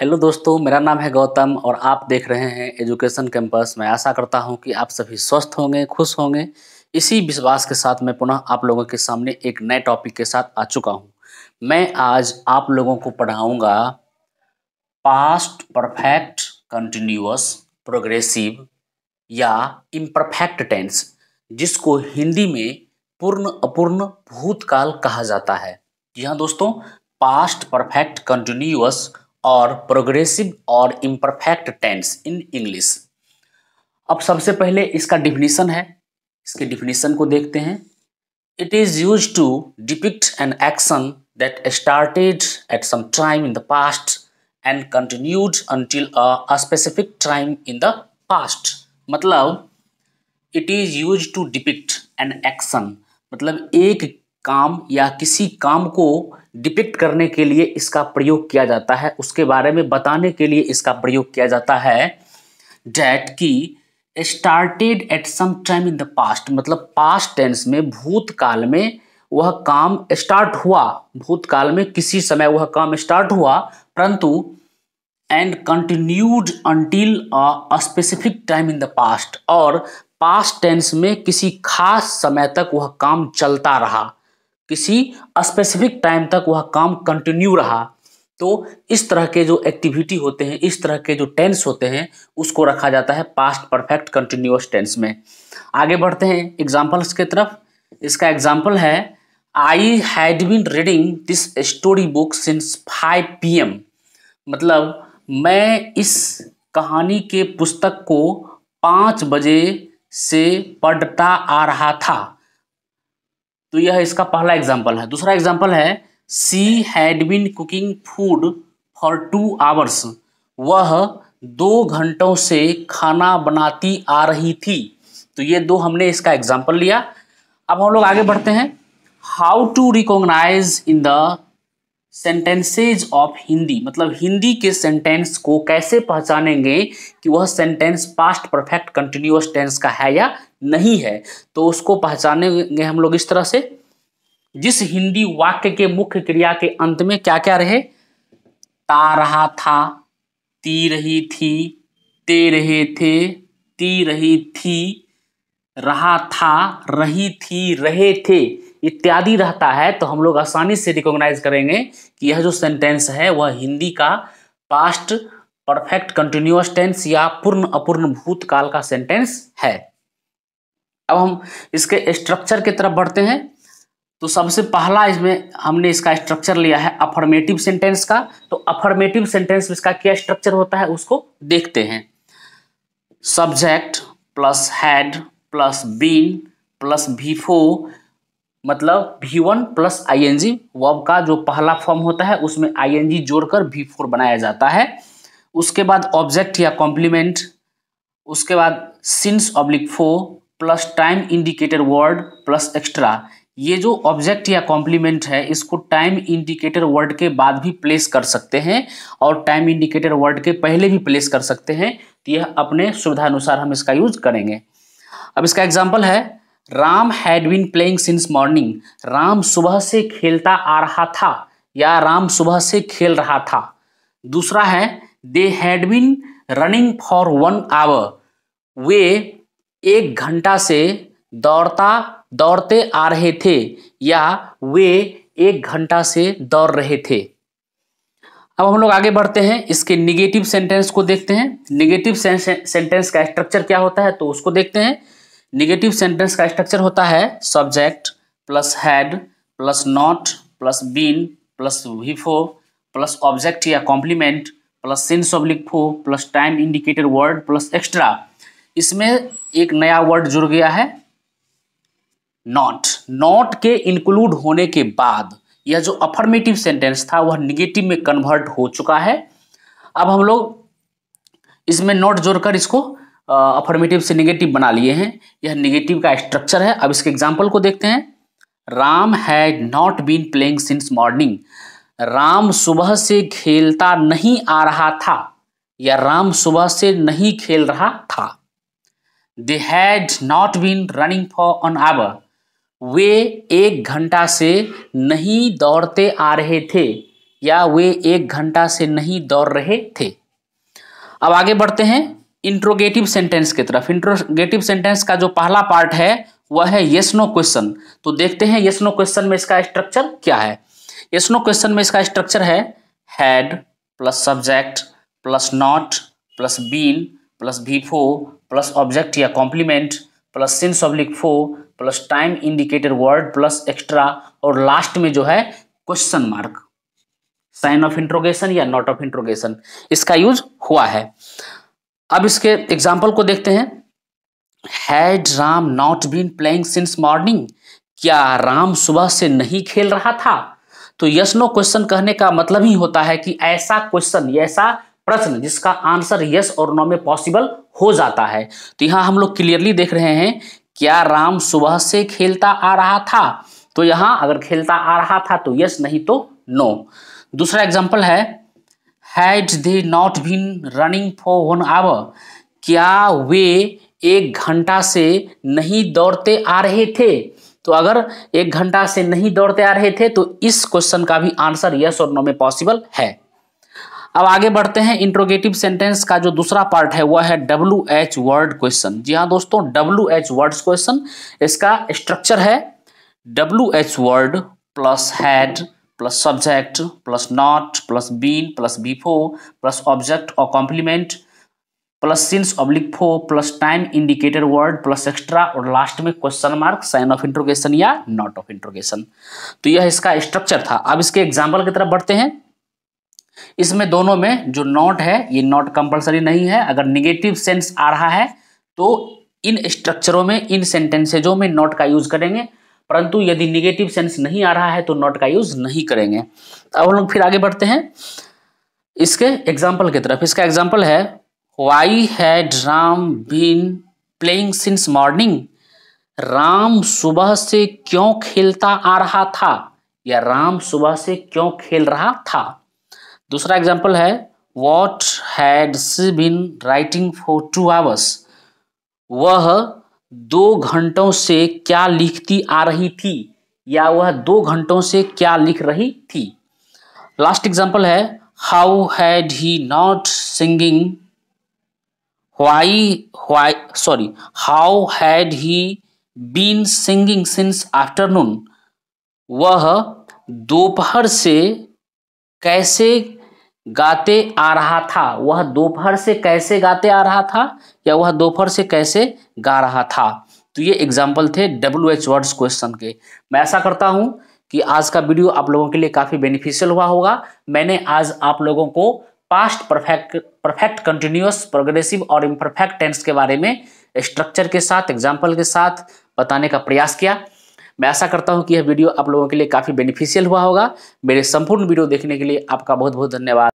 hello दोस्तों मेरा नाम है गौतम और आप देख रहे हैं एजुकेशन कैंपस मैं आशा करता हूं कि आप सभी स्वस्थ होंगे खुश होंगे इसी विश्वास के साथ मैं पुनः आप लोगों के सामने एक नए टॉपिक के साथ आ चुका हूं मैं आज आप लोगों को पढ़ाऊंगा पास्ट परफेक्ट कंटिन्यूस प्रोग्रेसिव या इम्परफेक्ट टेंस जिसको हिंदी में पूर्ण अपूर्ण भूतकाल कहा जाता है जी हाँ दोस्तों पास्ट परफेक्ट कंटिन्यूस और प्रोग्रेसिव और इम्परफेक्ट टेंस इन इंग्लिश अब सबसे पहले इसका डिफिनीसन है इसके डिफिनीसन को देखते हैं it is use to depict an action that started at some time in the past and continued until a specific time in the past मतलब it is use to depict an action मतलब एक काम या किसी काम को depict करने के लिए इसका प्रयोग किया जाता है उसके बारे में बताने के लिए इसका प्रयोग किया जाता है डेट की started at some time in the past मतलब पास्ट टेंस में भूतकाल में वह काम स्टार्ट हुआ भूतकाल में किसी समय वह काम स्टार्ट हुआ परंतु and continued until specific time in the past और पास्ट टेंस में किसी खास समय तक वह काम चलता रहा किसी स्पेसिफिक टाइम तक वह काम कंटिन्यू रहा तो इस तरह के जो एक्टिविटी होते हैं इस तरह के जो टेंस होते हैं उसको रखा जाता है पास्ट परफेक्ट कंटिन्यूस टेंस में आगे बढ़ते हैं एग्जाम्पल्स के तरफ इसका एग्जाम्पल है I had been reading this story book since five P M मतलब मैं इस कहानी के पुस्तक को पाँच बजे से पढ़ता आ रहा था तो यह इसका पहला एग्जाम्पल है दूसरा एग्जाम्पल है she had been cooking food for two hours वह दो घंटों से खाना बनाती आ रही थी तो ये दो हमने इसका एग्जाम्पल लिया अब हम लोग आगे बढ़ते हैं how to recognise in the sentences of Hindi मतलब हिंदी के सेंटेंस को कैसे पहचानेंगे कि वह sentence past perfect continuous tense का है या नहीं है तो उसको पहचानेंगे हम लोग इस तरह से जिस हिंदी वाक्य के मुख्य क्रिया के अंत में क्या क्या रहे ता रहा था ती रही थी ते रहे थे ती रही थी रहा था रही थी रहे थे इत्यादि रहता है तो हम लोग आसानी से रिकॉग्नाइज करेंगे कि यह जो सेंटेंस है वह हिंदी का पास्ट परफेक्ट कंटिन्यूस टेंस या पूर्ण अपूर्ण भूतकाल का सेंटेंस है अब हम इसके स्ट्रक्चर की तरफ बढ़ते हैं तो सबसे पहला इसमें हमने इसका स्ट्रक्चर लिया है अफर्मेटिव सेंटेंस का तो अफर्मेटिव सेंटेंस इसका क्या स्ट्रक्चर होता है उसको देखते हैं subject plus had plus been plus four मतलब V one plus I N G verb का जो पहला फॉर्म होता है उसमें आई एन जी जोड़कर वी फोर बनाया जाता है उसके बाद ऑब्जेक्ट या कॉम्प्लीमेंट उसके बाद since oblique for plus time indicator word plus extra ये जो ऑब्जेक्ट या कॉम्प्लीमेंट है इसको टाइम इंडिकेटर वर्ड के बाद भी प्लेस कर सकते हैं और टाइम इंडिकेटर वर्ड के पहले भी प्लेस कर सकते हैं तो यह अपने सुविधानुसार हम इसका यूज करेंगे अब इसका एग्जाम्पल है Ram had been playing since morning Ram सुबह से खेलता आ रहा था या राम सुबह से खेल रहा था दूसरा है they had been running for one hour वे एक घंटा से दौड़ता दौड़ते आ रहे थे या वे एक घंटा से दौड़ रहे थे अब हम लोग आगे बढ़ते हैं इसके निगेटिव सेंटेंस को देखते हैं निगेटिव सेंटेंस का स्ट्रक्चर क्या होता है तो उसको देखते हैं निगेटिव सेंटेंस का स्ट्रक्चर होता है subject plus had plus not plus been plus V four plus object या complement plus since oblique for plus time indicator word plus extra इसमें एक नया वर्ड जुड़ गया है नॉट नॉट के इंक्लूड होने के बाद यह जो अफर्मेटिव सेंटेंस था वह निगेटिव में कन्वर्ट हो चुका है अब हम लोग इसमें नॉट जोड़कर इसको अफर्मेटिव से निगेटिव बना लिए हैं यह निगेटिव का स्ट्रक्चर है अब इसके एग्जाम्पल को देखते हैं Ram has not been playing since morning Ram सुबह से खेलता नहीं आ रहा था या राम सुबह से नहीं खेल रहा था they had not been running for an hour वे एक घंटा से नहीं दौड़ते आ रहे थे या वे एक घंटा से नहीं दौड़ रहे थे अब आगे बढ़ते हैं इंट्रोगेटिव सेंटेंस की तरफ इंट्रोगेटिव सेंटेंस का जो पहला पार्ट है वह है यस नो क्वेश्चन तो देखते हैं यस नो क्वेश्चन में इसका स्ट्रक्चर क्या है यस नो क्वेश्चन में इसका स्ट्रक्चर है had plus subject plus not plus been plus V four plus object या complement plus since oblique for plus time indicated word plus extra और last में जो है question mark sign of interrogation या note of interrogation इसका use हुआ है अब इसके एग्जाम्पल को देखते हैं had Ram not been playing since morning क्या राम सुबह से नहीं खेल रहा था तो यस नो क्वेश्चन कहने का मतलब ही होता है कि ऐसा क्वेश्चन ऐसा प्रश्न जिसका आंसर यस और नो में पॉसिबल हो जाता है तो यहाँ हम लोग क्लियरली देख रहे हैं क्या राम सुबह से खेलता आ रहा था तो यहाँ अगर खेलता आ रहा था तो यस नहीं तो नो दूसरा एग्जाम्पल है had they not been running for one hour क्या वे एक घंटा से नहीं दौड़ते आ रहे थे तो अगर एक घंटा से नहीं दौड़ते आ रहे थे तो इस क्वेश्चन का भी आंसर यस और नो में पॉसिबल है अब आगे बढ़ते हैं इंट्रोगेटिव सेंटेंस का जो दूसरा पार्ट है वह है डब्ल्यू एच वर्ड क्वेश्चन जी हाँ दोस्तों डब्ल्यू एच वर्ड क्वेश्चन इसका स्ट्रक्चर है W H word plus had plus subject plus not plus been plus be plus object और complement plus since oblique for plus time indicator word plus extra और last में question mark sign of interrogation या note of interrogation तो यह इसका structure था अब इसके एग्जाम्पल की तरफ बढ़ते हैं इसमें दोनों में जो नॉट है ये नॉट कंपलसरी नहीं है अगर निगेटिव सेंस आ रहा है तो इन स्ट्रक्चरों में इन सेंटेंसेजों में नॉट का यूज करेंगे परंतु यदि निगेटिव सेंस नहीं आ रहा है तो नॉट का यूज़ नहीं करेंगे अब हम लोग फिर आगे बढ़ते हैं इसके एग्जाम्पल की तरफ इसका एग्जाम्पल है why had Ram been playing since morning Ram सुबह से क्यों खेलता आ रहा था या राम सुबह से क्यों खेल रहा था दूसरा एग्जाम्पल है what had she been writing for two hours वह दो घंटों से क्या लिखती आ रही थी या वह दो घंटों से क्या लिख रही थी लास्ट एग्जाम्पल है how had he not singing why why sorry how had he been singing since afternoon वह दोपहर से कैसे गाते आ रहा था वह दोपहर से कैसे गाते आ रहा था या वह दोपहर से कैसे गा रहा था तो ये एग्जाम्पल थे डब्ल्यू एच वर्ड्स क्वेश्चन के मैं ऐसा करता हूँ कि आज का वीडियो आप लोगों के लिए काफ़ी बेनिफिशियल हुआ होगा मैंने आज आप लोगों को past perfect perfect continuous progressive और इम्परफेक्ट टेंस के बारे में स्ट्रक्चर के साथ एग्जाम्पल के साथ बताने का प्रयास किया मैं ऐसा करता हूँ कि यह वीडियो आप लोगों के लिए काफ़ी बेनिफिशियल हुआ होगा मेरे संपूर्ण वीडियो देखने के लिए आपका बहुत बहुत धन्यवाद